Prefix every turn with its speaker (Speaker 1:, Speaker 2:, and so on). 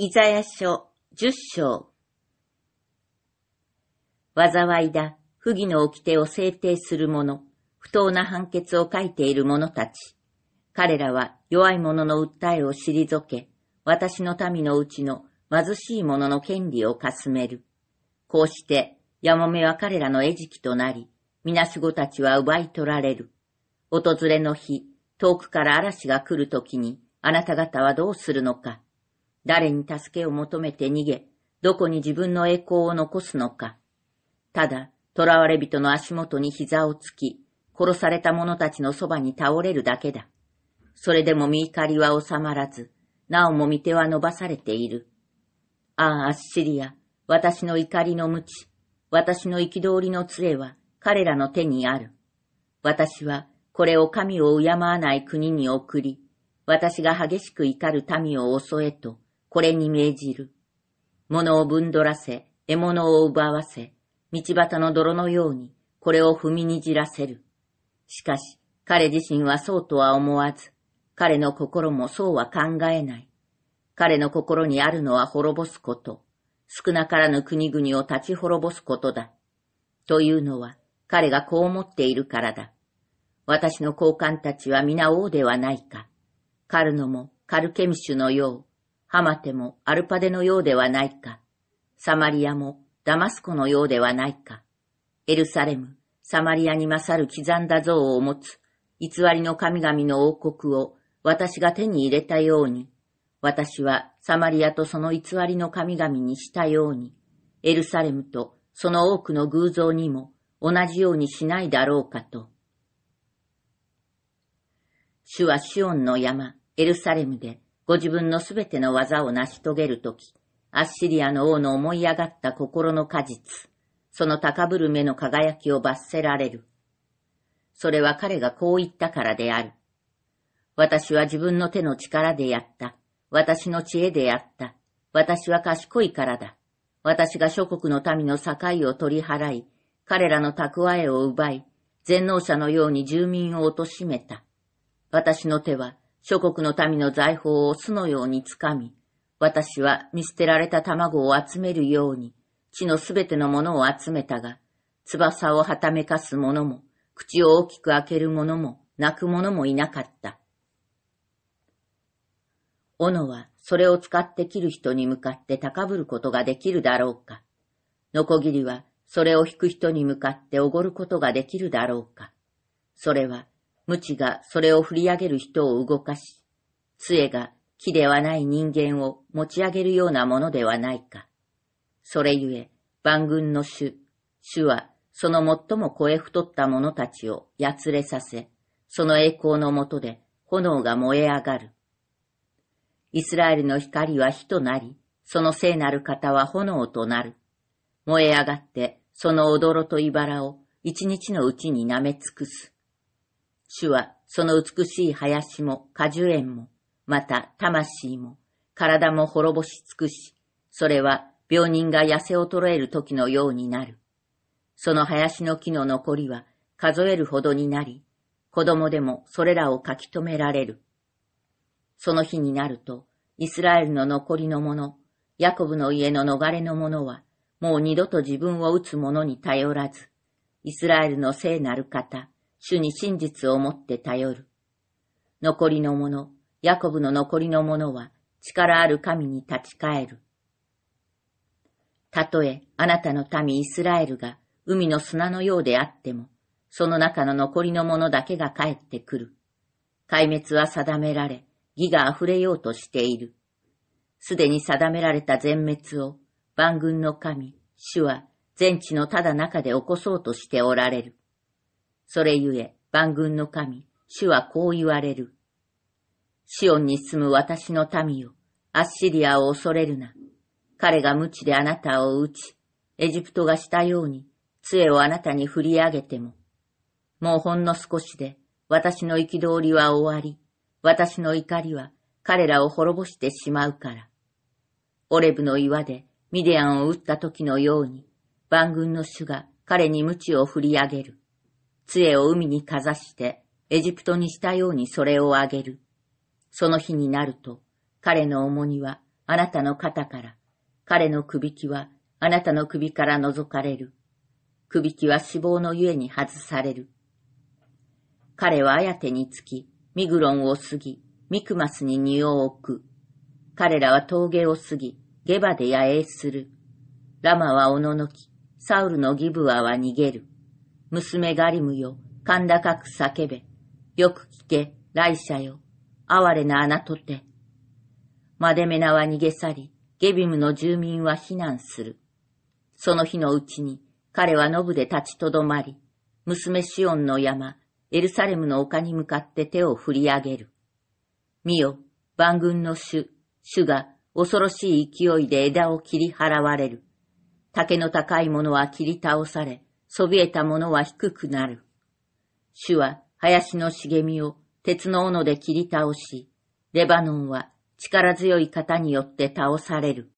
Speaker 1: イザヤ書十章。災いだ、不義の掟を制定する者、不当な判決を書いている者たち。彼らは弱い者の訴えを退け、私の民のうちの貧しい者の権利をかすめる。こうして、やもめは彼らの餌食となり、みなしごたちは奪い取られる。訪れの日、遠くから嵐が来るときに、あなた方はどうするのか。誰に助けを求めて逃げ、どこに自分の栄光を残すのか。ただ、囚われ人の足元に膝をつき、殺された者たちのそばに倒れるだけだ。それでも見怒りは収まらず、なおも見手は伸ばされている。ああ、アッシリア、私の怒りの無知、私の憤りの杖は彼らの手にある。私はこれを神を敬わない国に送り、私が激しく怒る民を襲えと、これに命じる。物をぶんどらせ、獲物を奪わせ、道端の泥のように、これを踏みにじらせる。しかし、彼自身はそうとは思わず、彼の心もそうは考えない。彼の心にあるのは滅ぼすこと、少なからぬ国々を立ち滅ぼすことだ。というのは、彼がこう思っているからだ。私の高官たちは皆王ではないか。カルノもカルケミシュのよう、ハマテもアルパデのようではないか。サマリアもダマスコのようではないか。エルサレム、サマリアに勝る刻んだ像を持つ、偽りの神々の王国を私が手に入れたように、私はサマリアとその偽りの神々にしたように、エルサレムとその多くの偶像にも同じようにしないだろうかと。主はシオンの山、エルサレムで、ご自分のすべての技を成し遂げるとき、アッシリアの王の思い上がった心の果実、その高ぶる目の輝きを罰せられる。それは彼がこう言ったからである。私は自分の手の力でやった。私の知恵でやった。私は賢いからだ。私が諸国の民の境を取り払い、彼らの蓄えを奪い、全能者のように住民を貶めた。私の手は諸国の民の財宝を巣のように掴み、私は見捨てられた卵を集めるように、地のすべてのものを集めたが、翼をはためかす者も、口を大きく開ける者も、泣く者もいなかった。斧はそれを使って切る人に向かって高ぶることができるだろうか。ノコギリはそれを引く人に向かっておごることができるだろうか。それは無知がそれを振り上げる人を動かし、杖が木ではない人間を持ち上げるようなものではないか。それゆえ、万軍の主、主はその最も声太った者たちをやつれさせ、その栄光のもとで炎が燃え上がる。イスラエルの光は火となり、その聖なる方は炎となる。燃え上がって、その驚と茨を一日のうちに舐め尽くす。主はその美しい林も果樹園も、また魂も、体も滅ぼし尽くし、それは病人が痩せ衰える時のようになる。その林の木の残りは数えるほどになり、子供でもそれらを書き留められる。その日になると、イスラエルの残りの者、ヤコブの家の逃れの者は、もう二度と自分を打つ者に頼らず、イスラエルの聖なる方、主に真実をもって頼る。残りの者、ヤコブの残りの者は力ある神に立ち返る。たとえあなたの民イスラエルが海の砂のようであっても、その中の残りの者だけが帰ってくる。壊滅は定められ、義が溢れようとしている。すでに定められた全滅を、万軍の神、主は全地のただ中で起こそうとしておられる。それゆえ、万軍の神、主はこう言われる。シオンに住む私の民よ、アッシリアを恐れるな。彼が無知であなたを打ち、エジプトがしたように、杖をあなたに振り上げても、もうほんの少しで、私の憤りは終わり、私の怒りは彼らを滅ぼしてしまうから。オレブの岩でミディアンを撃った時のように、万軍の主が彼に無知を振り上げる。杖を海にかざして、エジプトにしたようにそれをあげる。その日になると、彼の重荷はあなたの肩から、彼の首輝はあなたの首から覗かれる。首輝は死亡のゆえに外される。彼はあやてにつき、ミグロンを過ぎ、ミクマスに荷を置く。彼らは峠を過ぎ、ゲバで野営する。ラマはおののき、サウルのギブアは逃げる。娘ガリムよ、甲高く叫べ。よく聞け、来者よ。哀れな穴とて。マデメナは逃げ去り、ゲビムの住民は避難する。その日のうちに、彼はノブで立ちとどまり、娘シオンの山、エルサレムの丘に向かって手を振り上げる。見よ、万軍の主、主が恐ろしい勢いで枝を切り払われる。竹の高いものは切り倒され、そびえたものは低くなる。主は林の茂みを鉄の斧で切り倒し、レバノンは力強い方によって倒される。